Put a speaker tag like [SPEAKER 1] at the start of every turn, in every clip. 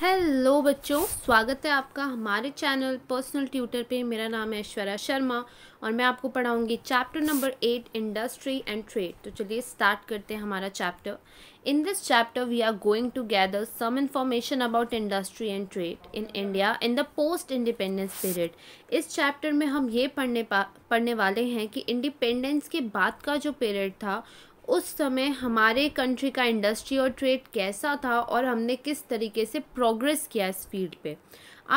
[SPEAKER 1] Hello बच्चों स्वागत है आपका हमारे चैनल पर्सनल ट्यूटर पे मेरा नाम है ऐश्वर्या शर्मा और मैं आपको पढ़ाऊंगी chapter number eight industry and trade तो चलिए स्टार्ट करते हैं हमारा chapter in this chapter we are going to gather some information about industry and trade in India in the post independence period इस चैप्टर में हम ये पढ़ने पा पढ़ने वाले हैं कि इंडिपेंडेंस के बाद का जो पीरियड था उस समय हमारे कंट्री का इंडस्ट्री और ट्रेड कैसा था और हमने किस तरीके से प्रोग्रेस किया इस फील्ड पे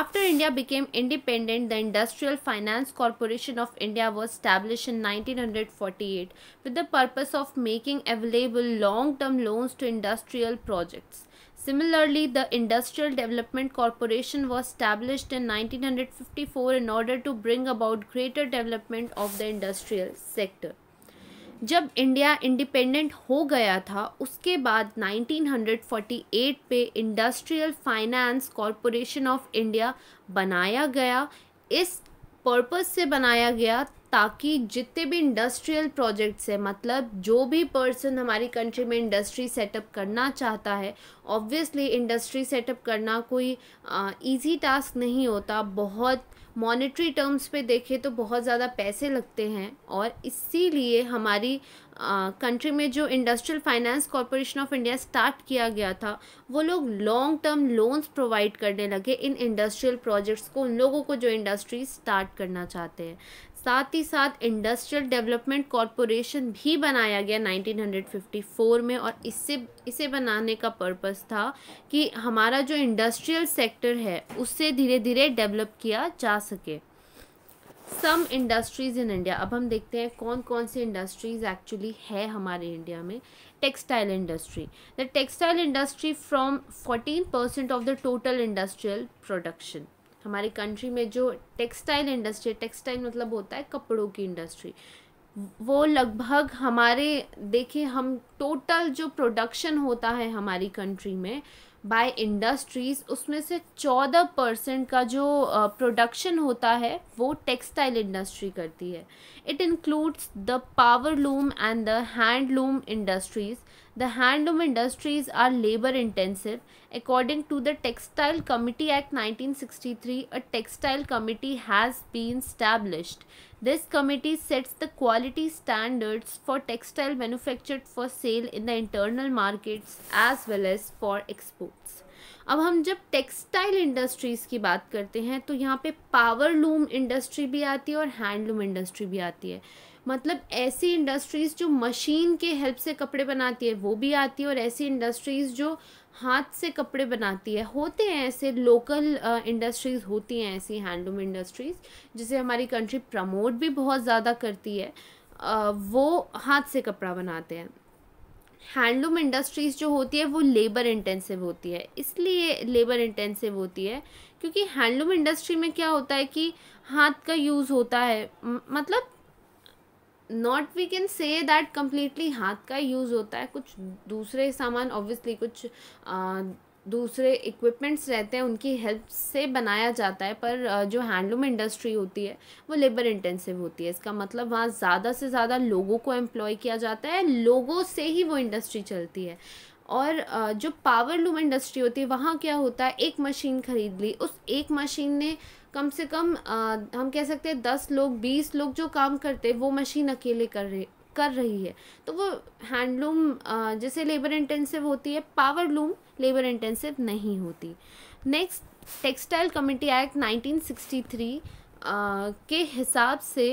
[SPEAKER 1] after India became independent the industrial finance corporation of India was establish in nineteen hundred forty eight with the purpose of making available long term loans to industrial projects Similarly, the Industrial Development Corporation was established in 1954 in order to bring about greater development of the industrial sector. जब India independent हो गया था उसके बाद 1948 पे industrial finance corporation of India बनाया गया इस पर्पस से बनाया गया ताकि जितने भी इंडस्ट्रियल प्रोजेक्ट्स हैं मतलब जो भी पर्सन हमारी कंट्री में इंडस्ट्री सेटअप करना चाहता है ऑब्वियसली इंडस्ट्री सेटअप करना कोई इजी टास्क नहीं होता बहुत मॉनेटरी टर्म्स पे देखें तो बहुत ज़्यादा पैसे लगते हैं और इसीलिए हमारी कंट्री में जो industrial finance corporation of India start किया गया था वो लोग लॉन्ग टर्म लोन्स प्रोवाइड करने लगे इन इंडस्ट्रियल प्रोजेक्ट्स को उन लोगों को जो इंडस्ट्री स्टार्ट करना चाहते हैं साथ ही साथ इंडस्ट्रियल डेवलपमेंट कॉरपोरेशन भी बनाया गया 1954 में और इससे इसे बनाने का पर्पस था कि हमारा जो इंडस्ट्रियल सेक्टर है उससे धीरे धीरे डेवलप किया जा सके सम इंडस्ट्रीज़ इन इंडिया अब हम देखते हैं कौन कौन सी इंडस्ट्रीज़ एक्चुअली है हमारे इंडिया में textile industry the textile industry from fourteen percent of the total industrial production हमारी कंट्री में जो टेक्सटाइल इंडस्ट्री है टेक्सटाइल मतलब होता है कपड़ों की इंडस्ट्री वो लगभग हमारे देखिए हम टोटल जो प्रोडक्शन होता है हमारी कंट्री में बाय इंडस्ट्रीज़ उसमें से चौदह परसेंट का जो प्रोडक्शन होता है वो टेक्सटाइल इंडस्ट्री करती है it includes the power loom and the hand loom industries The handloom industries are labor intensive. According to the Textile Committee Act 1963, a textile committee has been established. This committee sets the quality standards for textile manufactured for sale in the internal markets as well as for exports. अब हम जब textile industries की बात करते हैं तो यहाँ पे पावर लूम इंडस्ट्री भी आती है और हैंडलूम इंडस्ट्री भी आती है मतलब ऐसी इंडस्ट्रीज़ जो मशीन के हेल्प से कपड़े बनाती है वो भी आती है और ऐसी इंडस्ट्रीज़ जो हाथ से कपड़े बनाती है होते हैं ऐसे लोकल इंडस्ट्रीज़ होती हैं ऐसी हैंडलूम इंडस्ट्रीज़ जिसे हमारी कंट्री प्रमोट भी बहुत ज़्यादा करती है आ, वो हाथ से कपड़ा बनाते हैं हैंडलूम इंडस्ट्रीज़ जो होती है वो लेबर इंटेंसिव होती है इसलिए लेबर इंटेंसिव होती है क्योंकि हैंडलूम इंडस्ट्री में क्या होता है कि हाथ का यूज़ होता है मतलब not we can say that completely हाथ का यूज़ होता है कुछ दूसरे सामान ऑब्वियसली कुछ आ, दूसरे इक्विपमेंट्स रहते हैं उनकी हेल्प से बनाया जाता है पर जो हैंडलूम इंडस्ट्री होती है वो लेबर इंटेंसिव होती है इसका मतलब वहाँ ज़्यादा से ज़्यादा लोगों को एम्प्लॉय किया जाता है लोगों से ही वो इंडस्ट्री चलती है और जो पावर लूम इंडस्ट्री होती है वहाँ क्या होता है एक मशीन ख़रीद ली उस एक मशीन ने कम से कम आ, हम कह सकते हैं दस लोग बीस लोग जो काम करते वो मशीन अकेले कर रहे कर रही है तो वो हैंडलूम जैसे लेबर इंटेंसिव होती है पावर लूम लेबर इंटेंसिव नहीं होती नेक्स्ट टेक्सटाइल कमिटी एक्ट 1963 आ, के हिसाब से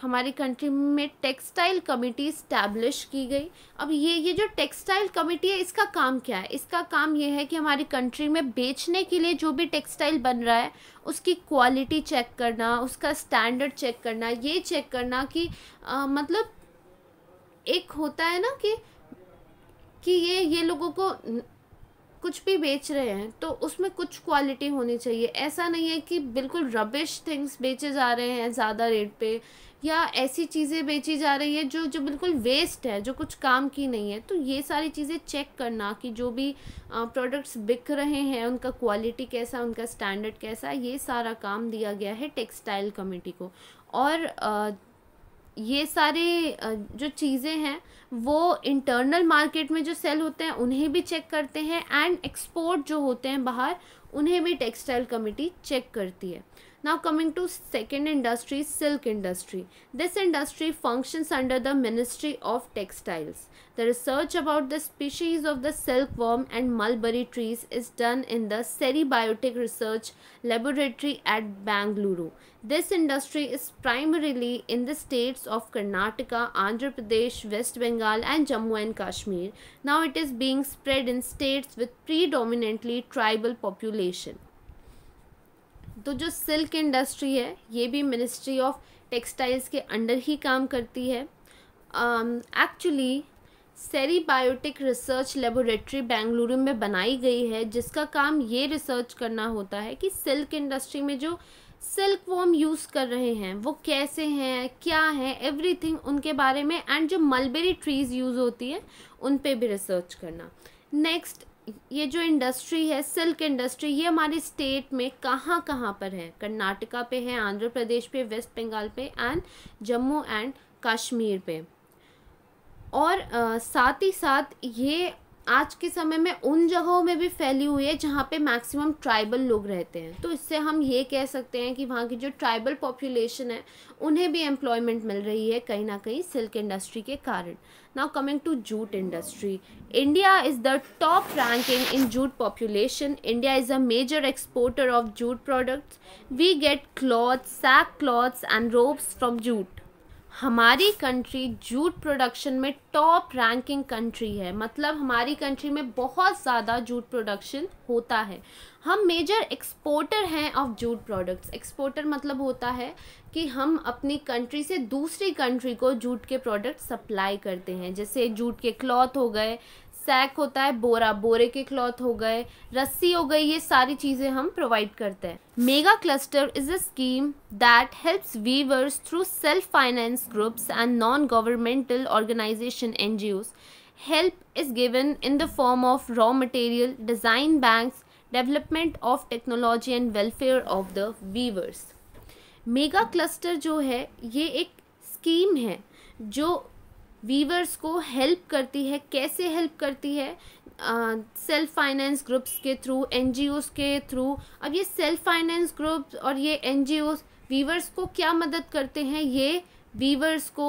[SPEAKER 1] हमारी कंट्री में टेक्सटाइल कमेटी इस्टेब्लिश की गई अब ये ये जो टेक्सटाइल कमेटी है इसका काम क्या है इसका काम ये है कि हमारी कंट्री में बेचने के लिए जो भी टेक्सटाइल बन रहा है उसकी क्वालिटी चेक करना उसका स्टैंडर्ड चेक करना ये चेक करना कि आ, मतलब एक होता है ना कि कि ये ये लोगों को कुछ भी बेच रहे हैं तो उसमें कुछ क्वालिटी होनी चाहिए ऐसा नहीं है कि बिल्कुल रबिश थिंग्स बेचे जा रहे हैं ज़्यादा रेट पे या ऐसी चीज़ें बेची जा रही है जो जो बिल्कुल वेस्ट है जो कुछ काम की नहीं है तो ये सारी चीज़ें चेक करना कि जो भी प्रोडक्ट्स बिक रहे हैं उनका क्वालिटी कैसा उनका स्टैंडर्ड कैसा ये सारा काम दिया गया है टेक्सटाइल कमेटी को और ये सारे जो चीज़ें हैं वो इंटरनल मार्केट में जो सेल होते हैं उन्हें भी चेक करते हैं एंड एक्सपोर्ट जो होते हैं बाहर उन्हें भी टेक्सटाइल कमेटी चेक करती है Now coming to second industry, silk industry. This industry functions under the Ministry of Textiles. The research about the species of the silkworm and mulberry trees is done in the Seribiotic Research Laboratory at Bangalore. This industry is primarily in the states of Karnataka, Andhra Pradesh, West Bengal and Jammu and Kashmir. Now it is being spread in states with predominantly tribal population. तो जो silk industry है ये भी ministry of textiles के under ही काम करती है actually seri biotech research laboratory Bengaluru में बनाई गई है जिसका काम ये रिसर्च करना होता है कि सिल्क इंडस्ट्री में जो सिल्क वॉम यूज़ कर रहे हैं वो कैसे हैं क्या हैं एवरीथिंग उनके बारे में एंड जो मलबेरी ट्रीज़ यूज़ होती है उन पर भी रिसर्च करना नेक्स्ट ये जो इंडस्ट्री है सिल्क इंडस्ट्री ये हमारे स्टेट में कहाँ कहाँ पर है कर्नाटका पे है आंध्र प्रदेश पे वेस्ट बंगाल पे एंड जम्मू एंड कश्मीर पे और आ, साथ ही साथ ये आज के समय में उन जगहों में भी फैली हुई है जहाँ पे मैक्सिमम ट्राइबल लोग रहते हैं तो इससे हम ये कह सकते हैं कि वहाँ की जो ट्राइबल पॉपुलेशन है उन्हें भी एम्प्लॉयमेंट मिल रही है कहीं ना कहीं सिल्क इंडस्ट्री के कारण now coming to jute industry India is the top ranking in jute population India is a major exporter of jute products we get clothes sack clothes and ropes from jute हमारी country jute production में top ranking country है मतलब हमारी country में बहुत ज़्यादा jute production होता है हम मेजर एक्सपोर्टर हैं ऑफ जूट प्रोडक्ट्स एक्सपोर्टर मतलब होता है कि हम अपनी कंट्री से दूसरी कंट्री को जूट के प्रोडक्ट सप्लाई करते हैं जैसे जूट के क्लॉथ हो गए सैक होता है बोरा बोरे के क्लॉथ हो गए रस्सी हो गई ये सारी चीज़ें हम प्रोवाइड करते हैं mega cluster is a scheme that helps weavers through self finance groups and non governmental organisation an help is given in the form of raw material design bank development of technology and welfare of the weavers mega cluster जो है ये एक scheme है जो viewers को help करती है कैसे हेल्प करती है सेल्फ फाइनेंस ग्रुप्स के थ्रू एन के थ्रू अब ये सेल्फ फाइनेंस ग्रुप्स और ये एन वीवर्स को क्या मदद करते हैं ये वीवर्स को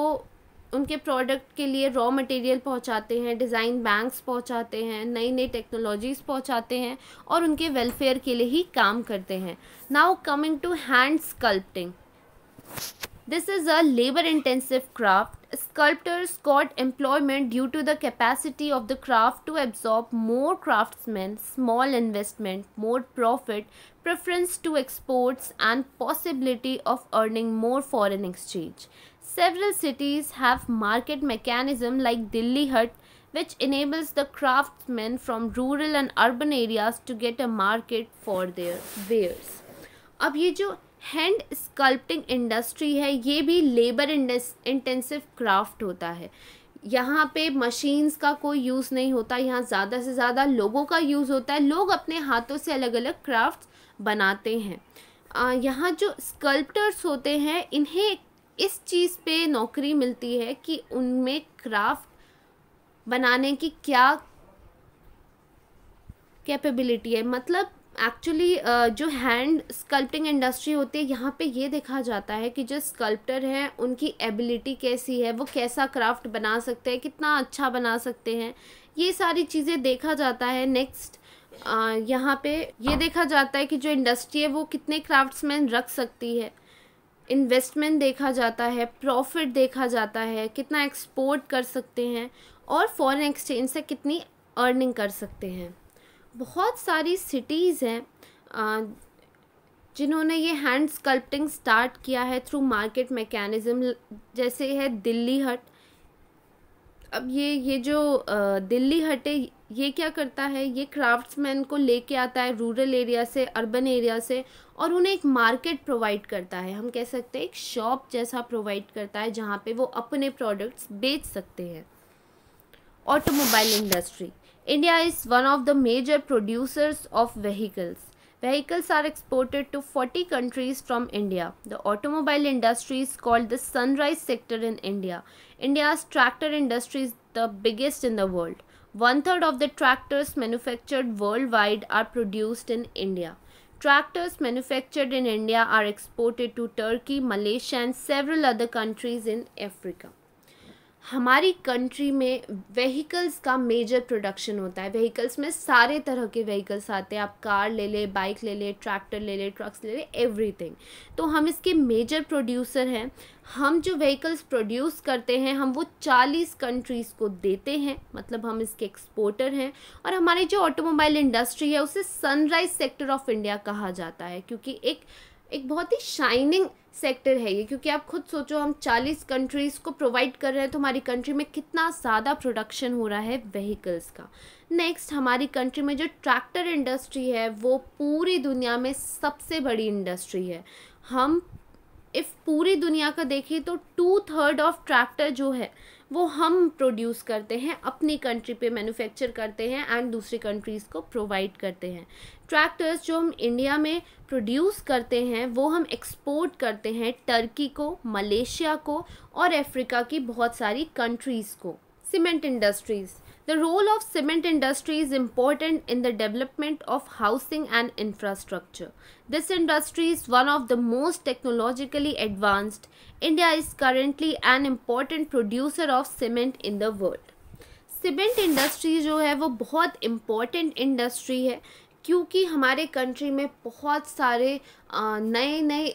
[SPEAKER 1] उनके प्रोडक्ट के लिए रॉ मटेरियल पहुंचाते हैं डिज़ाइन बैंक्स पहुंचाते हैं नई नई टेक्नोलॉजीज़ पहुंचाते हैं और उनके वेलफेयर के लिए ही काम करते हैं now coming to hand sculpting This is a labor intensive craft. Sculptors got employment due to the capacity of the craft to absorb more craftsmen, small investment, more profit, preference to exports and possibility of earning more foreign exchange. Several cities have market mechanism like Delhi Hut which enables the craftsmen from rural and urban areas to get a market for their wares. अब ये जो hand sculpting industry है ये भी labour intensive craft होता है यहाँ पे मशीन्स का कोई यूज़ नहीं होता यहाँ ज़्यादा से ज़्यादा लोगों का यूज़ होता है लोग अपने हाथों से अलग अलग क्राफ्ट बनाते हैं यहाँ जो स्कल्प्टर्स होते हैं इन्हें इस चीज़ पे नौकरी मिलती है कि उनमें क्राफ्ट बनाने की क्या कैपेबिलिटी है मतलब एक्चुअली uh, जो हैंड स्कल्पटिंग इंडस्ट्री होती है यहाँ पे ये देखा जाता है कि जो स्कल्प्टर हैं उनकी एबिलिटी कैसी है वो कैसा क्राफ्ट बना सकते हैं कितना अच्छा बना सकते हैं ये सारी चीज़ें देखा जाता है नेक्स्ट uh, यहाँ पे ये देखा जाता है कि जो इंडस्ट्री है वो कितने क्राफ्ट्समैन रख सकती है इन्वेस्टमेंट देखा जाता है प्रॉफिट देखा जाता है कितना एक्सपोर्ट कर सकते हैं और फॉरेन एक्सचेंज से कितनी अर्निंग कर सकते हैं बहुत सारी सिटीज़ हैं जिन्होंने ये हैंड स्कल्पटिंग स्टार्ट किया है थ्रू मार्केट मैकेनिज़्म जैसे है दिल्ली हट अब ये ये जो दिल्ली हट है ये क्या करता है ये क्राफ्ट्समैन को लेके आता है रूरल एरिया से अर्बन एरिया से और उन्हें एक मार्केट प्रोवाइड करता है हम कह सकते हैं एक शॉप जैसा प्रोवाइड करता है जहाँ पे वो अपने प्रोडक्ट्स बेच सकते हैं automobile industry India is one of the major producers of vehicles. Vehicles are exported to 40 countries from India. The automobile industry is called the sunrise sector in India. India's tractor industry is the biggest in the world. One third of the tractors manufactured worldwide are produced in India. Tractors manufactured in India are exported to Turkey, Malaysia, and several other countries in Africa. हमारी country में vehicles का major production होता है vehicles में सारे तरह के vehicles आते हैं आप कार ले ले बाइक ले ले ट्रैक्टर ले ले ट्रक्स ले ले एवरीथिंग तो हम इसके मेजर प्रोड्यूसर हैं हम जो व्हीकल्स प्रोड्यूस करते हैं हम वो चालीस कंट्रीज़ को देते हैं मतलब हम इसके एक्सपोर्टर हैं और हमारी जो ऑटोमोबाइल इंडस्ट्री है उसे सनराइज सेक्टर ऑफ इंडिया कहा जाता है क्योंकि एक एक बहुत ही शाइनिंग सेक्टर है ये क्योंकि आप खुद सोचो हम 40 कंट्रीज़ को प्रोवाइड कर रहे हैं तो हमारी कंट्री में कितना ज़्यादा प्रोडक्शन हो रहा है व्हीकल्स का नेक्स्ट हमारी कंट्री में जो ट्रैक्टर इंडस्ट्री है वो पूरी दुनिया में सबसे बड़ी इंडस्ट्री है हम इफ़ पूरी दुनिया का देखें तो टू थर्ड ऑफ ट्रैक्टर जो है वो हम प्रोड्यूस करते हैं अपनी कंट्री पे मैन्युफैक्चर करते हैं एंड दूसरी कंट्रीज़ को प्रोवाइड करते हैं ट्रैक्टर्स जो हम इंडिया में प्रोड्यूस करते हैं वो हम एक्सपोर्ट करते हैं टर्की को मलेशिया को और अफ्रीका की बहुत सारी कंट्रीज़ को cement industries The role of cement industry is important in the development of housing and infrastructure. This industry is one of the most technologically advanced. India is currently an important producer of cement in the world. Cement industry जो है वो बहुत important industry है क्योंकि हमारे country में बहुत सारे नए नए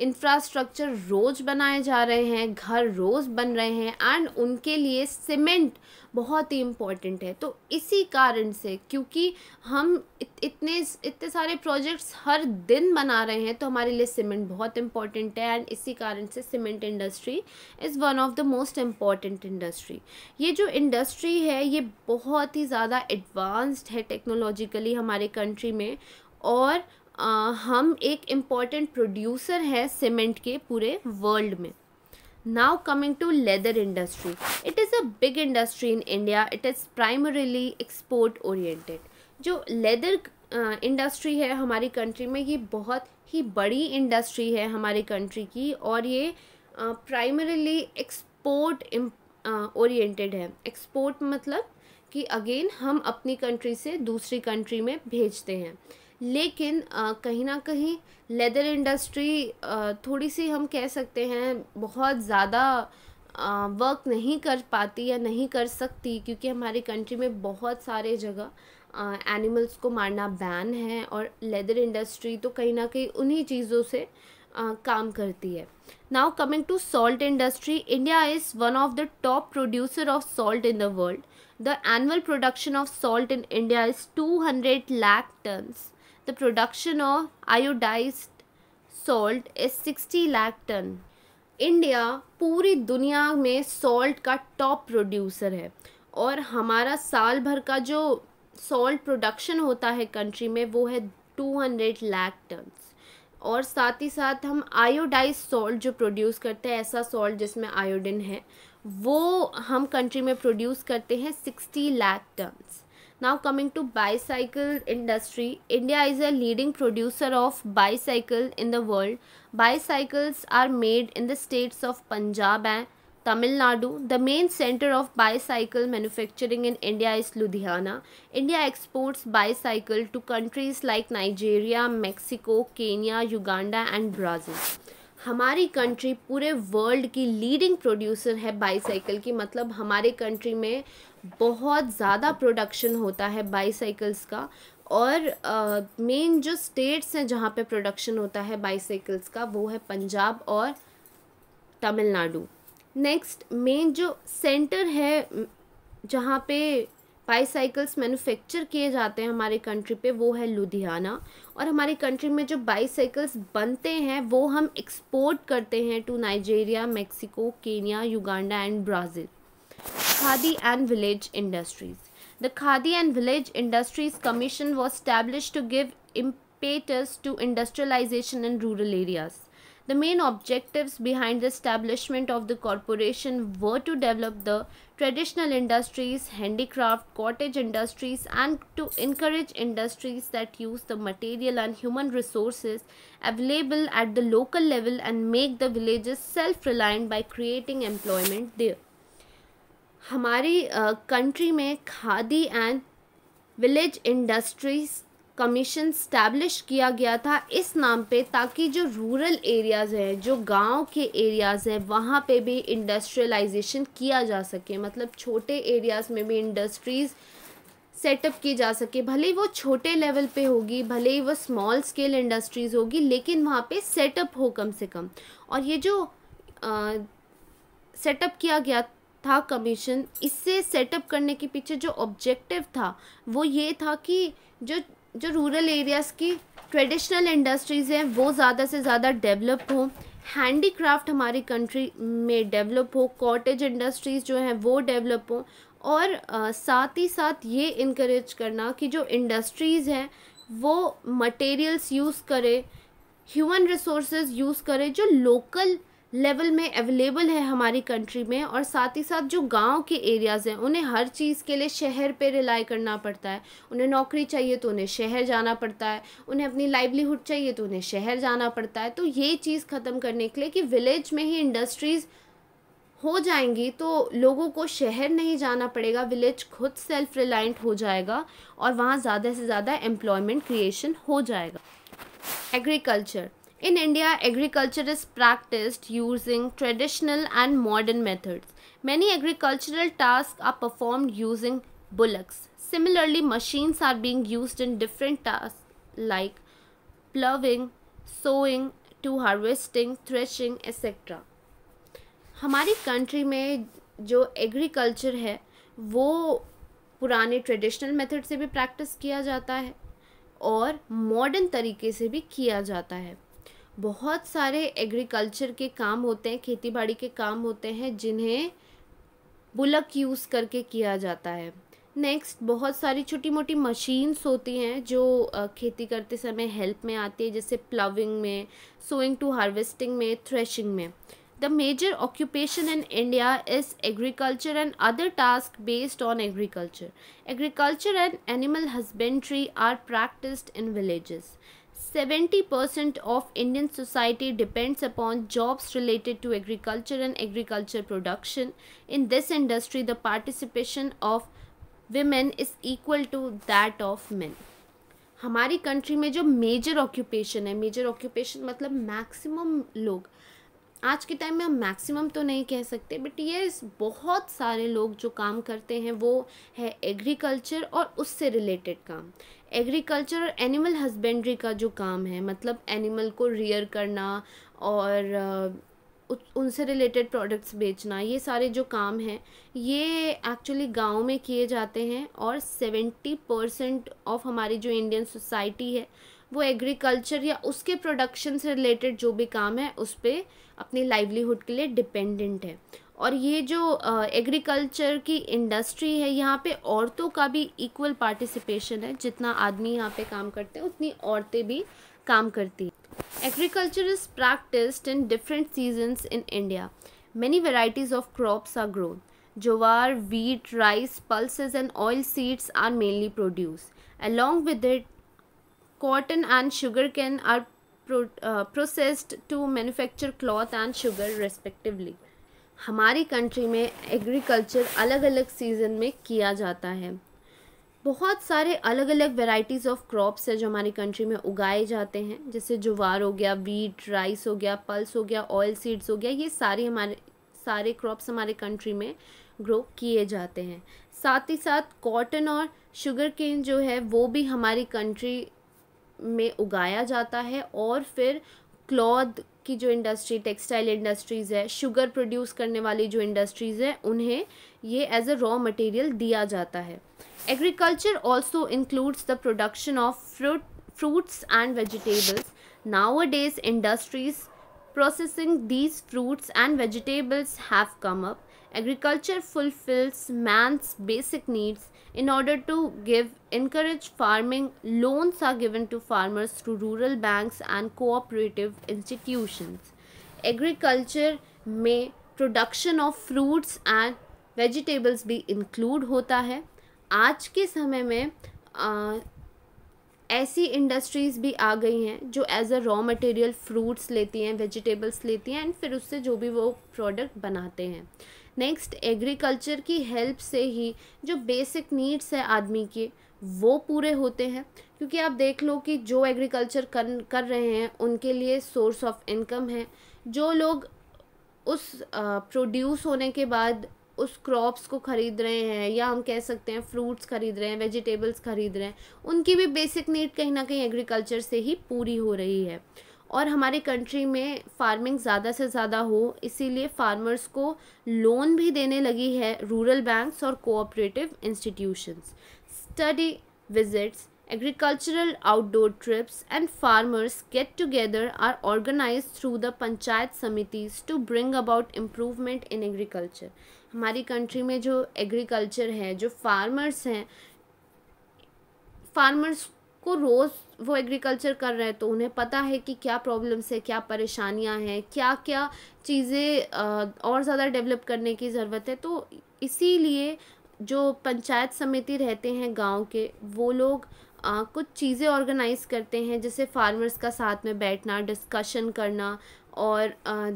[SPEAKER 1] इंफ्रास्ट्रक्चर रोज़ बनाए जा रहे हैं घर रोज़ बन रहे हैं एंड उनके लिए सीमेंट बहुत ही इम्पॉर्टेंट है तो इसी कारण से क्योंकि हम इत, इतने इतने सारे प्रोजेक्ट्स हर दिन बना रहे हैं तो हमारे लिए सीमेंट बहुत इम्पॉर्टेंट है एंड इसी कारण से cement industry is one of the most important industry ये जो इंडस्ट्री है ये बहुत ही ज़्यादा एडवांस्ड है टेक्नोलॉजिकली हमारे कंट्री में और आ, हम एक इम्पॉर्टेंट प्रोड्यूसर है सीमेंट के पूरे वर्ल्ड में now coming to leather industry it is a big industry in India it is primarily export oriented जो लेदर इंडस्ट्री है हमारी कंट्री में ये बहुत ही बड़ी इंडस्ट्री है हमारी कंट्री की और ये प्राइमरीली एक्सपोर्ट ओरिएंटेड है एक्सपोर्ट मतलब कि अगेन हम अपनी कंट्री से दूसरी कंट्री में भेजते हैं लेकिन कहीं ना कहीं लेदर इंडस्ट्री थोड़ी सी हम कह सकते हैं बहुत ज़्यादा वर्क नहीं कर पाती या नहीं कर सकती क्योंकि हमारी कंट्री में बहुत सारे जगह एनिमल्स को मारना बैन है और लेदर इंडस्ट्री तो कहीं ना कहीं उन्हीं चीज़ों से आ, काम करती है now coming to salt industry India is one of the top producer of salt in the world the annual production of salt in India is two hundred lakh tons the production of iodise salt is sixty lakh ton India पूरी दुनिया में salt का top producer है और हमारा साल भर का जो सॉल्ट प्रोडक्शन होता है कंट्री में वो है टू हंड्रेड लाख टन और साथ ही साथ हम आयोडाइज सॉल्ट जो प्रोड्यूस करते हैं ऐसा सॉल्ट जिसमें आयोडिन है वो हम कंट्री में प्रोड्यूस करते हैं sixty lakh tons now coming to bicycle industry india is a leading producer of bicycle in the world bicycles are made in the states of punjab and Tamil Nadu. The main center of bicycle manufacturing in India is Ludhiana. India exports bicycle to countries like Nigeria, Mexico, Kenya, Uganda and Brazil. हमारी country पूरे world की leading producer है bicycle की मतलब हमारे country में बहुत ज़्यादा प्रोडक्शन होता है बाईसाइकिल्स का और मेन जो स्टेट्स हैं जहाँ पे प्रोडक्शन होता है बाईसाइकिल्स का वो है पंजाब और तमिलनाडु नेक्स्ट मेन जो सेंटर है जहाँ पे बाईसाइकिल्स मैन्युफैक्चर किए जाते हैं हमारे कंट्री पे वो है लुधियाना और हमारे कंट्री में जो बाईसाइकिल्स बनते हैं वो हम एक्सपोर्ट करते हैं to Nigeria Mexico Kenya Uganda and Brazil khadi and village industries. The khadi and village industries commission was established to give impetus to industrialization in rural areas. The main objectives behind the establishment of the corporation were to develop the traditional industries, handicraft, cottage industries and to encourage industries that use the material and human resources available at the local level and make the villages self-reliant by creating employment there. हमारी country में khadi and village industries commission establish किया गया था इस नाम पे ताकि जो रूरल एरियाज़ हैं जो गांव के एरियाज़ हैं वहाँ पे भी इंडस्ट्रियलाइजेशन किया जा सके मतलब छोटे एरियाज़ में भी इंडस्ट्रीज़ सेटअप की जा सके भले ही वो छोटे लेवल पे होगी भले ही वो स्मॉल स्केल इंडस्ट्रीज़ होगी लेकिन वहाँ पे सेटअप हो कम से कम और ये जो सेटअप किया गया था कमीशन इससे सेटअप करने के पीछे जो ऑब्जेक्टिव था वो ये था कि जो जो रूरल एरियाज़ की ट्रेडिशनल इंडस्ट्रीज़ हैं वो ज़्यादा से ज़्यादा डेवलप हों हैंडीक्राफ्ट हमारी कंट्री में डेवलप हो कॉटेज इंडस्ट्रीज़ जो हैं वो डेवलप हों और आ, साथ ही साथ ये इनक्रेज करना कि जो इंडस्ट्रीज़ हैं वो मटेरियल्स यूज़ करें ह्यूमन रिसोर्स यूज़ करें जो लोकल लेवल में अवेलेबल है हमारी कंट्री में और साथ ही साथ जो गांव के एरियाज़ हैं उन्हें हर चीज़ के लिए शहर पे रिलाई करना पड़ता है उन्हें नौकरी चाहिए तो उन्हें शहर जाना पड़ता है उन्हें अपनी लाइवलीहुड चाहिए तो उन्हें शहर जाना पड़ता है तो ये चीज़ ख़त्म करने के लिए कि विलेज में ही इंडस्ट्रीज़ हो जाएंगी तो लोगों को शहर नहीं जाना पड़ेगा विलेज खुद सेल्फ रिलायंट हो जाएगा और वहाँ ज़्यादा से ज़्यादा एम्प्लॉयमेंट क्रिएशन हो जाएगा agriculture In India, agriculture is practiced using traditional and modern methods. Many agricultural tasks are performed using bullocks. Similarly, machines are being used in different tasks like ploughing sowing to harvesting threshing etcetera हमारी country में जो agriculture है वो पुराने traditional method से भी practice किया जाता है और मॉडर्न तरीके से भी किया जाता है बहुत सारे एग्रीकल्चर के काम होते हैं खेती बाड़ी के काम होते हैं जिन्हें बुलक यूज़ करके किया जाता है नेक्स्ट बहुत सारी छोटी मोटी मशीन्स होती हैं जो खेती करते समय हेल्प में आती है जैसे प्लविंग में सोइंग टू हार्वेस्टिंग में थ्रेशिंग में the major occupation in India is agriculture and other task based on agriculture agriculture and animal husbandry are practised in villages seventy percent of Indian society depends upon jobs related to agriculture and agriculture production in this industry the participation of women is equal to that of man हमारी country में जो major occupation है major occupation मतलब maximum लोग आज के time में हम मैक्सिमम तो नहीं कह सकते बट ये बहुत सारे लोग जो काम करते हैं वो है एग्रीकल्चर और उससे रिलेटेड काम एग्रीकल्चर और एनिमल हस्बेंड्री का जो काम है मतलब एनिमल को रियर करना और उनसे रिलेटेड प्रोडक्ट्स बेचना ये सारे जो काम हैं ये एक्चुअली गांव में किए जाते हैं और सेवेंटी परसेंट ऑफ हमारी जो इंडियन सोसाइटी है वो एग्रीकल्चर या उसके प्रोडक्शन से रिलेटेड जो भी काम है उस पर अपनी लाइवलीहुड के लिए डिपेंडेंट है और ये जो एग्रीकल्चर की इंडस्ट्री है यहाँ पे औरतों का भी इक्वल पार्टिसिपेशन है जितना आदमी यहाँ पे काम करते हैं उतनी औरतें भी काम करती हैं agriculture is practice in different seasons in India many varieties of crops are grown jowar wheat rice pulse and oil seeds are mainly produce along with it cotton and sugar cane are processed to manufacture cloth and sugar respectively हमारी country में agriculture अलग अलग season में किया जाता है बहुत सारे अलग अलग वेराइटीज़ ऑफ क्रॉप्स है जो हमारी कंट्री में उगाए जाते हैं जैसे जुवार हो गया वीट राइस हो गया पल्स हो गया ऑयल सीड्स हो गया ये सारे हमारे सारे क्रॉप्स हमारे कंट्री में ग्रो किए जाते हैं साथ ही साथ कॉटन और शुगर केन जो है वो भी हमारी कंट्री में उगाया जाता है और फिर क्लॉथ की जो इंडस्ट्री टेक्सटाइल इंडस्ट्रीज़ है शुगर प्रोड्यूस करने वाली जो इंडस्ट्रीज़ है उन्हें ये एज अ रॉ मटेरियल दिया जाता है agriculture also includes the production of fruit fruits and vegetables vegetables. These industries processing these fruits and vegetables have come up Agriculture fulfills man's basic needs. In order to give encourage farming, loans are given to farmers through rural banks and cooperative institutions. Agriculture में production of fruits and vegetables भी include होता है आज के समय में ऐसी industries भी आ गई हैं जो as a raw material fruits लेती हैं वेजिटेबल्स लेती हैं एंड फिर उससे जो भी वो प्रोडक्ट बनाते हैं नेक्स्ट एग्रीकल्चर की हेल्प से ही जो बेसिक नीड्स है आदमी के वो पूरे होते हैं क्योंकि आप देख लो कि जो एग्रीकल्चर कर कर रहे हैं उनके लिए सोर्स ऑफ इनकम है जो लोग उस प्रोड्यूस होने के बाद उस क्रॉप्स को ख़रीद रहे हैं या हम कह सकते हैं फ्रूट्स ख़रीद रहे हैं वेजिटेबल्स ख़रीद रहे हैं उनकी भी बेसिक नीड कहीं ना कहीं एग्रीकल्चर से ही पूरी हो रही है और हमारे कंट्री में फार्मिंग ज़्यादा से ज़्यादा हो इसीलिए फार्मर्स को लोन भी देने लगी है रूरल बैंक्स और cooperative institutions study visits agricultural outdoor trips and farmers get together are organise through the panchayat samitis to bring about improvement in agriculture हमारी कंट्री में जो एग्रीकल्चर है जो फार्मर्स हैं फार्मर्स को रोज़ वो एग्रीकल्चर कर रहे हैं तो उन्हें पता है कि क्या प्रॉब्लम्स है क्या परेशानियां हैं क्या क्या चीज़ें और ज़्यादा डेवलप करने की ज़रूरत है तो इसीलिए जो पंचायत समिति रहते हैं गांव के वो लोग आ, कुछ चीज़ें ऑर्गेनाइज़ करते हैं जैसे फार्मर्स का साथ में बैठना डिस्कशन करना और आ,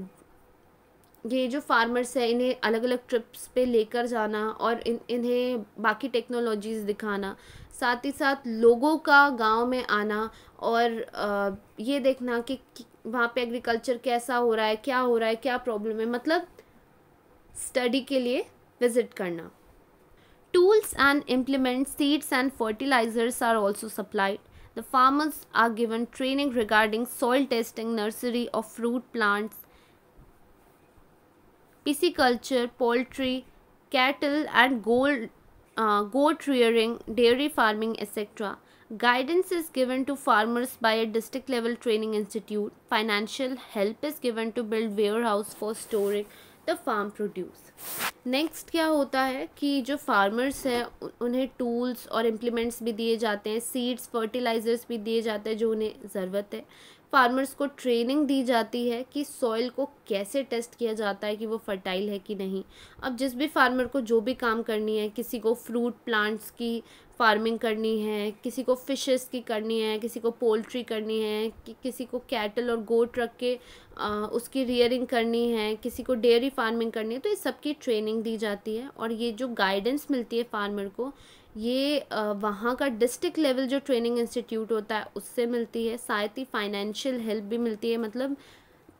[SPEAKER 1] ये जो फार्मर्स हैं इन्हें अलग अलग ट्रिप्स पे लेकर जाना और इन इन्हें बाकी टेक्नोलॉजीज़ दिखाना साथ ही साथ लोगों का गांव में आना और ये देखना कि वहाँ पे एग्रीकल्चर कैसा हो रहा है क्या हो रहा है क्या प्रॉब्लम है मतलब स्टडी के लिए विज़िट करना tools and implement seeds and fertilisers are also supplied the farmers are given training regarding soil testing nursery of fruit plants culture poultry cattle and gold goat rearing dairy farming etcetera guidance is given to farmers by a district level training institute financial help is given to build warehouse for storing the farm produce next क्या होता है कि जो farmers हैं उन्हें tools और implements भी दिए जाते हैं सीड्स फर्टिलाइजर्स भी दिए जाते हैं जो उन्हें ज़रूरत है फार्मर्स को ट्रेनिंग दी जाती है कि सॉइल को कैसे टेस्ट किया जाता है कि वो फर्टाइल है कि नहीं अब जिस भी फार्मर को जो भी काम करनी है किसी को फ्रूट प्लांट्स की फार्मिंग करनी है किसी को फिशेस की करनी है किसी को पोल्ट्री करनी है कि किसी को कैटल और गोट रख के आ, उसकी रियरिंग करनी है किसी को डेयरी फार्मिंग करनी है तो ये सबकी ट्रेनिंग दी जाती है और ये जो गाइडेंस मिलती है फार्मर को ये वहाँ का डिस्ट्रिक्ट लेवल जो ट्रेनिंग इंस्टीट्यूट होता है उससे मिलती है साथ ही फाइनेंशियल हेल्प भी मिलती है मतलब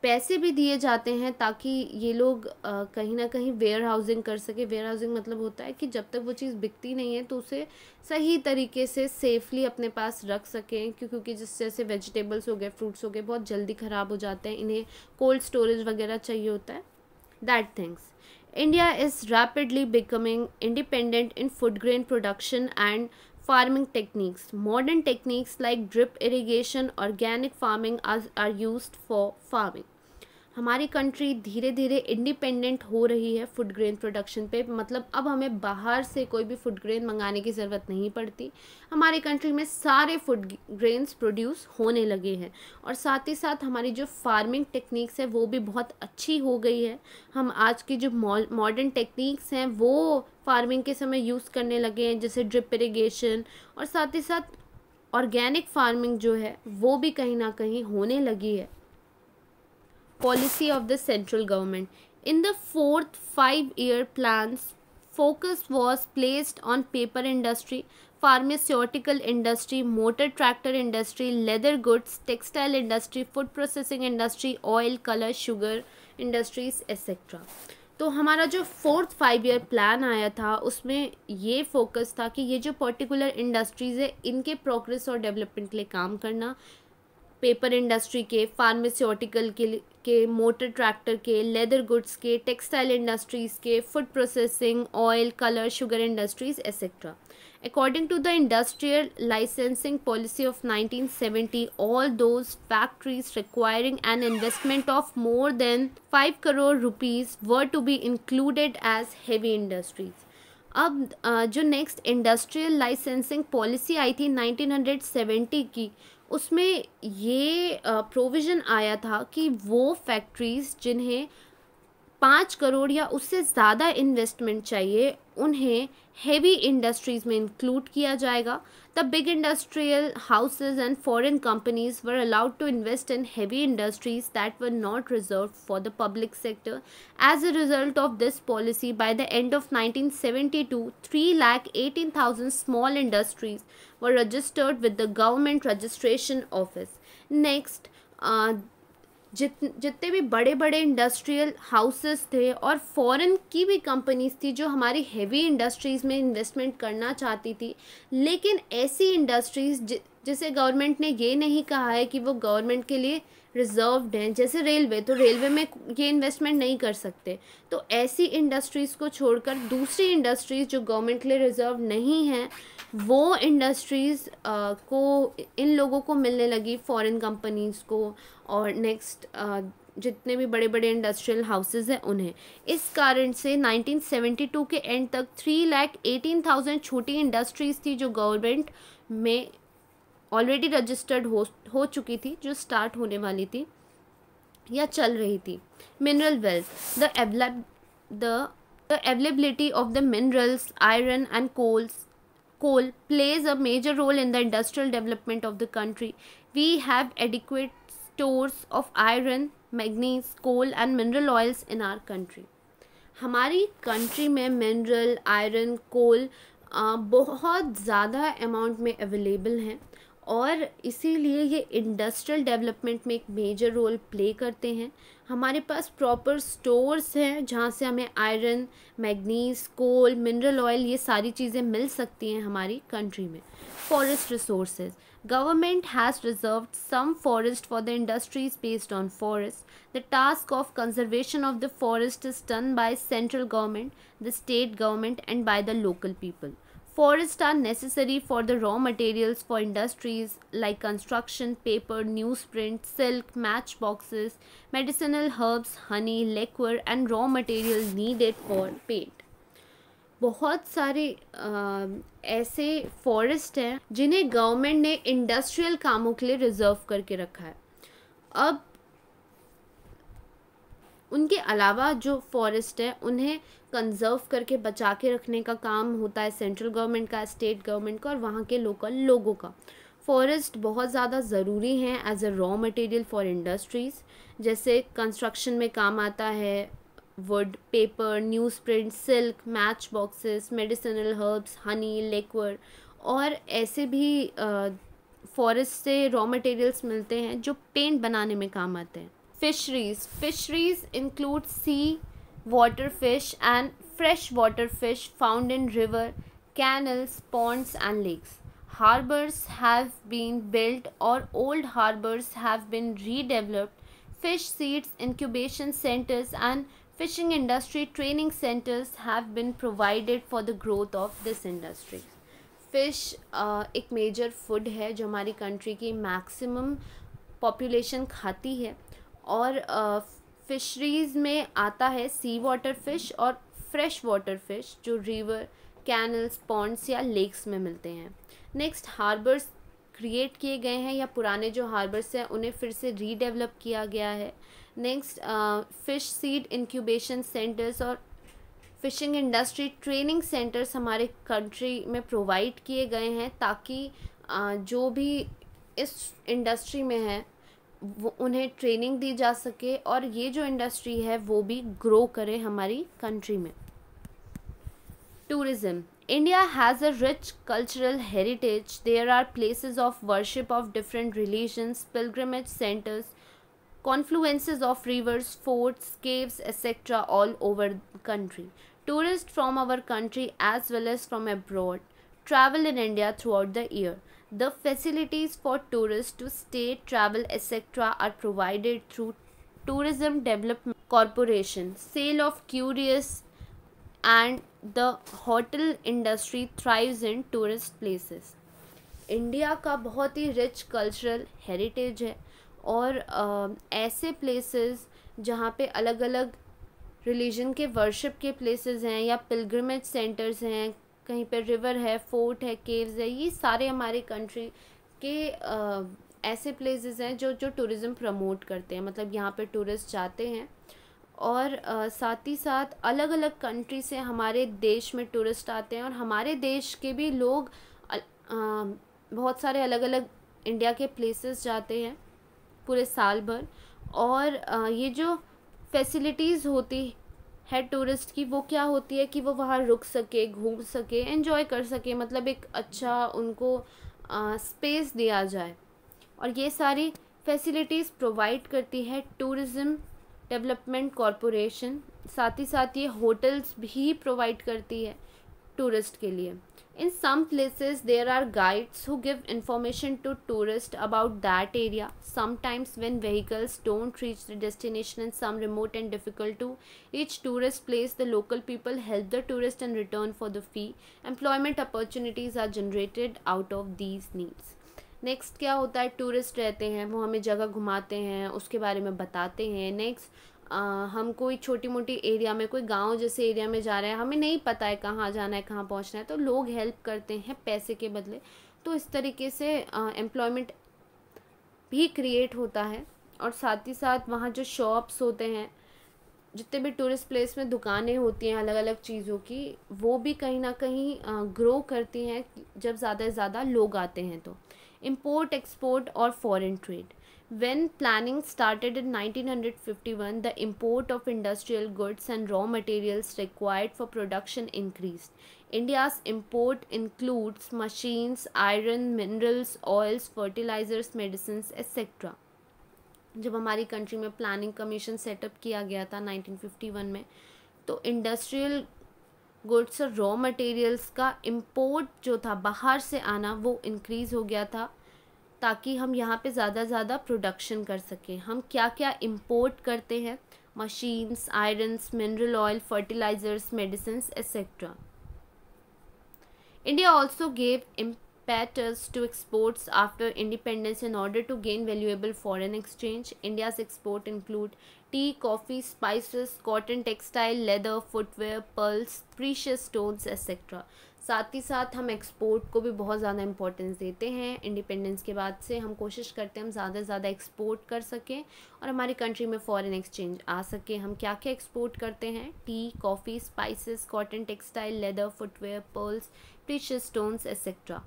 [SPEAKER 1] पैसे भी दिए जाते हैं ताकि ये लोग कहीं ना कहीं वेयर हाउसिंग कर सके वेयर हाउसिंग मतलब होता है कि जब तक वो चीज़ बिकती नहीं है तो उसे सही तरीके से सेफली अपने पास रख सकें क्यों क्योंकि जिस जैसे वेजिटेबल्स हो गए फ्रूट्स हो गए बहुत जल्दी ख़राब हो जाते हैं इन्हें कोल्ड स्टोरेज वगैरह चाहिए होता है that things India is rapidly becoming independent in food grain production and farming techniques. Modern techniques like drip irrigation, organic farming are, are used for farming. हमारी कंट्री धीरे धीरे इंडिपेंडेंट हो रही है फूड ग्रेन प्रोडक्शन पे मतलब अब हमें बाहर से कोई भी फूड ग्रेन मंगाने की ज़रूरत नहीं पड़ती हमारी कंट्री में सारे फूड ग्रेन्स प्रोड्यूस होने लगे हैं और साथ ही साथ हमारी जो फार्मिंग टेक्निक्स है वो भी बहुत अच्छी हो गई है हम आज की जो मॉडर्न टेक्निक्स हैं वो फार्मिंग के समय यूज़ करने लगे हैं जैसे ड्रिप इरीगेशन और साथ ही साथ ऑर्गेनिक फार्मिंग जो है वो भी कहीं ना कहीं होने लगी है policy of the central government. In the fourth five-year plans, focus was placed on paper industry, pharmaceutical industry, motor tractor industry, leather goods, textile industry, food processing industry, oil, color, sugar industries, etc. तो हमारा जो fourth five year plan आया था उसमें ये focus था कि ये जो पर्टिकुलर इंडस्ट्रीज़ है इनके प्रोग्रेस और डेवलपमेंट के लिए काम करना पेपर इंडस्ट्री के फार्मास्यूटिकल के के मोटर ट्रैक्टर के लेदर गुड्स के टेक्सटाइल इंडस्ट्रीज़ के food processing oil colour sugar industries etcetera according to the industrial licensing policy of 1970 all those factories requiring an investment of more than five crore rupees were to be included as heavy industries अब जो next industrial licensing policy आई थी 1970 की उसमें ये provision आया था कि वो फैक्ट्रीज़ जिन्हें पाँच करोड़ या उससे ज़्यादा इन्वेस्टमेंट चाहिए उन्हें हेवी इंडस्ट्रीज़ में इंक्लूड किया जाएगा The big industrial houses and foreign companies were allowed to invest in heavy industries that were not reserved for the public sector. As a result of this policy, by the end of 1972, 3,18,000 small industries were registered with the Government Registration Office. Next, uh, जित जितने भी बड़े बड़े industrial houses थे और foreign की भी companies थी जो हमारी हेवी इंडस्ट्रीज़ में इन्वेस्टमेंट करना चाहती थी लेकिन ऐसी इंडस्ट्रीज़ जि, जिसे गवर्नमेंट ने ये नहीं कहा है कि वो गवर्नमेंट के लिए रिजर्व हैं जैसे रेलवे तो रेलवे में ये इन्वेस्टमेंट नहीं कर सकते तो ऐसी इंडस्ट्रीज़ को छोड़कर दूसरी इंडस्ट्रीज़ जो गवर्नमेंट के लिए रिजर्व नहीं हैं वो इंडस्ट्रीज़ को इन लोगों को मिलने लगी फॉरेन कंपनीज़ को और नेक्स्ट जितने भी बड़े बड़े इंडस्ट्रियल हाउसेज हैं उन्हें इस कारण से 1972 के एंड तक थ्री लैख एटीन थाउजेंड छोटी इंडस्ट्रीज़ थी जो गवर्नमेंट में ऑलरेडी रजिस्टर्ड हो हो चुकी थी जो स्टार्ट होने वाली थी या चल रही थी mineral wealth the the availability of the minerals iron and coals coal plays a major role in the industrial development of the country we have adequate stores of iron manganese coal and mineral oils in our country हमारी country में mineral iron coal बहुत ज़्यादा amount में available हैं और इसीलिए ये industrial development में एक मेजर रोल प्ले करते हैं हमारे पास प्रॉपर स्टोर्स हैं जहाँ से हमें iron manganese coal mineral oil ये सारी चीज़ें मिल सकती हैं हमारी कंट्री में forest resources Government has reserved some forest for the industries based on forest. The task of conservation of the forest is done by central government, the state government and by the local people. Forests are necessary for the raw materials for industries like construction, paper, newsprint, silk, matchboxes, medicinal herbs, honey, liquor and raw materials needed for paint. बहुत सारे ऐसे forest हैं जिन्हें government ने industrial कामों के लिए reserve करके रखा है अब उनके अलावा जो फॉरेस्ट है उन्हें कंजर्व करके बचा के रखने का काम होता है सेंट्रल गवर्नमेंट का स्टेट गवर्नमेंट का और वहाँ के लोकल लोगों का फॉरेस्ट बहुत ज़्यादा ज़रूरी हैं as a raw material for industries जैसे कंस्ट्रक्शन में काम आता है wood paper newsprint silk match boxes medicinal herbs honey liquor और ऐसे भी फॉरेस्ट से रॉ मटेरियल्स मिलते हैं जो पेंट बनाने में काम आते हैं fisheries fisheries include sea water fish and fresh water fish found in river canals ponds and lakes harbours have been built और old harbours have been redeveloped fish seeds incubation centres and fishing industry training centers have been provided for the growth of this industry fish uh, एक major food है जो हमारी country की maximum population खाती है और fisheries uh, में आता है सी वाटर फ़िश और फ्रेश वाटर फ़िश जो रिवर कैनल्स पॉन्ड्स या लेक्स में मिलते हैं नेक्स्ट हार्बर्स क्रिएट किए गए हैं या पुराने जो हार्बर्स हैं उन्हें फिर से रीडेवलप किया गया है next fish seed incubation centres और फ़िशिंग इंडस्ट्री ट्रेनिंग सेंटर्स हमारे कंट्री में प्रोवाइड किए गए हैं ताकि uh, जो भी इस इंडस्ट्री में है वो उन्हें ट्रेनिंग दी जा सके और ये जो इंडस्ट्री है वो भी ग्रो करे हमारी कंट्री में tourism India has a rich cultural heritage there are places of worship of different religions pilgrimage centres confluences of rivers, forts, caves, etc. all over the country. Tourists from our country as well as from abroad travel in India throughout the year. The facilities for tourists to stay, travel, etc. are provided through Tourism Development Corporation. Sale of curious and the hotel industry thrives in tourist places. India का बहुत ही rich cultural heritage है और uh, ऐसे places जहाँ पे अलग अलग religion के वर्शिप के प्लेसेस हैं या पिलग्रमेज सेंटर्स हैं कहीं पर रिवर है फोर्ट है केव्स है ये सारे हमारे कंट्री के uh, ऐसे प्लेसेस हैं जो जो टूरिज़म प्रमोट करते हैं मतलब यहाँ पे टूरिस्ट जाते हैं और साथ ही साथ अलग अलग कंट्री से हमारे देश में टूरिस्ट आते हैं और हमारे देश के भी लोग आ, बहुत सारे अलग अलग इंडिया के प्लेसेस जाते हैं पूरे साल भर और ये जो फैसिलिटीज़ होती है टूरिस्ट की वो क्या होती है कि वो वहाँ रुक सके घूम सके एंजॉय कर सके मतलब एक अच्छा उनको स्पेस दिया जाए और ये सारी फैसिलिटीज़ प्रोवाइड करती है टूरिज़म डेवलपमेंट कॉरपोरेशन साथ ही साथ ये होटल्स भी प्रोवाइड करती है टूरिस्ट के लिए in some places there are guides who give information to tourist about that area sometimes when vehicles don't reach the destination in some remote and difficult to each tourist place the local people help the tourist and return for the fee employment opportunities are generated out of these needs next क्या होता है tourist रहते हैं वो हमें जगह घुमाते हैं उसके बारे में बताते हैं नेक्स्ट आ, हम कोई छोटी मोटी एरिया में कोई गांव जैसे एरिया में जा रहे हैं हमें नहीं पता है कहाँ जाना है कहाँ पहुँचना है तो लोग हेल्प करते हैं पैसे के बदले तो इस तरीके से एम्प्लॉयमेंट भी क्रिएट होता है और साथ ही साथ वहाँ जो शॉप्स होते हैं जितने भी टूरिस्ट प्लेस में दुकानें होती हैं अलग अलग चीज़ों की वो भी कहीं ना कहीं ग्रो करती हैं जब ज़्यादा से ज़्यादा लोग आते हैं तो इम्पोर्ट एक्सपोर्ट और foreign trade When planning started in 1951, the import of industrial goods and raw materials required for production increased. India's import includes machines, iron, minerals, oils, fertilizers, medicines, etc. जब हमारी कंट्री में planning commission setup किया गया था 1951 में तो industrial goods और raw materials का इंपोर्ट जो था बाहर से आना वो इंक्रीज़ हो गया था ताकि हम यहाँ पे ज़्यादा से ज़्यादा प्रोडक्शन कर सकें हम क्या क्या इम्पोर्ट करते हैं machines irons mineral oil fertilisers medicine etcetera India also gave impetus to exports after independence in order to gain valuable foreign exchange India's export include tea coffee spices cotton textile leather footwear pearls precious stones etcetera साथ ही साथ हम export को भी बहुत ज़्यादा importance देते हैं इंडिपेंडेंस के बाद से हम कोशिश करते हैं हम ज़्यादा से ज़्यादा एक्सपोर्ट कर सकें और हमारी कंट्री में फ़ॉरेन एक्सचेंज आ सके हम क्या क्या एक्सपोर्ट करते हैं tea coffee spices cotton textile leather footwear pearls precious stones etcetera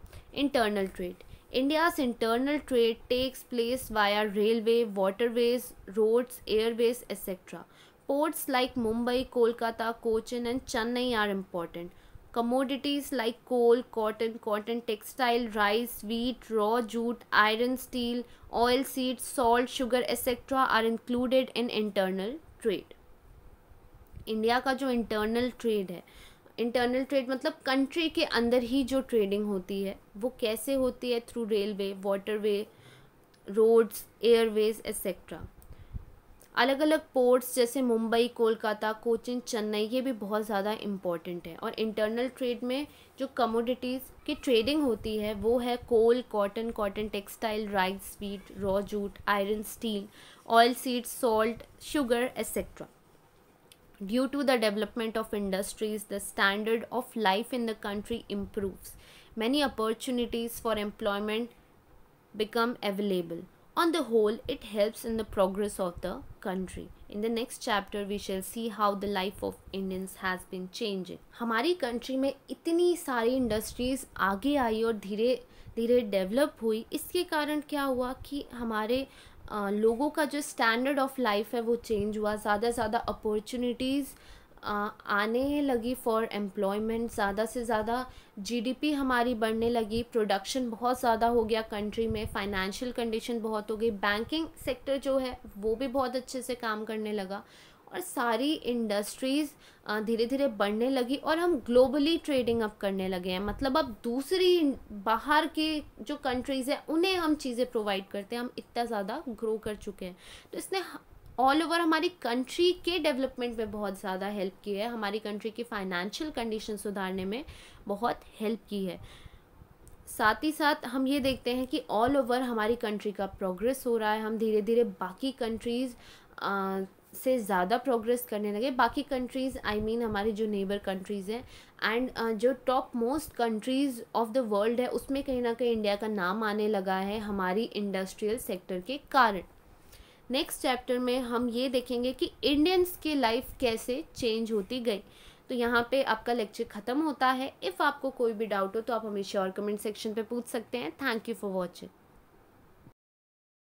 [SPEAKER 1] internal trade India internal trade takes place via railway waterways roads airways etcetera ports like Mumbai Kolkata Cochin and Chennai are important commodities like coal cotton cotton textile rice wheat raw jute iron steel oil seed salt sugar etcetera are included in internal trade India का जो internal trade है internal trade मतलब country के अंदर ही जो trading होती है वो कैसे होती है through railway waterway roads airways etcetera अलग अलग पोर्ट्स जैसे मुंबई कोलकाता कोचिन चेन्नई ये भी बहुत ज़्यादा इम्पॉर्टेंट है और इंटरनल ट्रेड में जो कमोडिटीज़ की ट्रेडिंग होती है वो है coal cotton cotton textile rice wheat raw jute iron steel oil seed salt sugar etcetera due to the development of industries the standard of life in the country improve many opportunities for employment become available on the whole it helps in the progress of the country. In the next chapter we shall see how the life of Indians has been changing. हमारी country में इतनी सारी industries आगे आई और धीरे धीरे develop हुई इसके कारण क्या हुआ कि हमारे लोगों का जो स्टैंडर्ड ऑफ लाइफ है वो चेंज हुआ ज़्यादा से ज़्यादा अपॉर्चुनिटीज़ आने लगी फॉर एम्प्लॉयमेंट ज़्यादा से ज़्यादा जीडीपी हमारी बढ़ने लगी प्रोडक्शन बहुत ज़्यादा हो गया कंट्री में फाइनेंशियल कंडीशन बहुत हो गई बैंकिंग सेक्टर जो है वो भी बहुत अच्छे से काम करने लगा और सारी इंडस्ट्रीज़ धीरे धीरे बढ़ने लगी और हम ग्लोबली ट्रेडिंग अप करने लगे हैं मतलब अब दूसरी बाहर के जो कंट्रीज़ हैं उन्हें हम चीज़ें प्रोवाइड करते हैं हम इतना ज़्यादा ग्रो कर चुके हैं तो इसने ऑल ओवर हमारी कंट्री के डेवलपमेंट में बहुत ज़्यादा हेल्प की है हमारी कंट्री की फाइनेंशियल कंडीशन सुधारने में बहुत हेल्प की है साथ ही साथ हम ये देखते हैं कि ऑल ओवर हमारी कंट्री का प्रोग्रेस हो रहा है हम धीरे धीरे बाकी कंट्रीज़ से ज़्यादा प्रोग्रेस करने लगे बाकी कंट्रीज़ आई मीन हमारी जो नेबर कंट्रीज़ हैं एंड uh, जो top most countries of the world है उसमें कहीं ना कहीं इंडिया का नाम आने लगा है हमारी इंडस्ट्रियल सेक्टर के कारण नेक्स्ट चैप्टर में हम ये देखेंगे कि इंडियंस की लाइफ कैसे चेंज होती गई तो यहाँ पे आपका लेक्चर ख़त्म होता है इफ़ आपको कोई भी डाउट हो तो आप हमें श्योर कमेंट सेक्शन पे पूछ सकते हैं थैंक यू फॉर वॉचिंग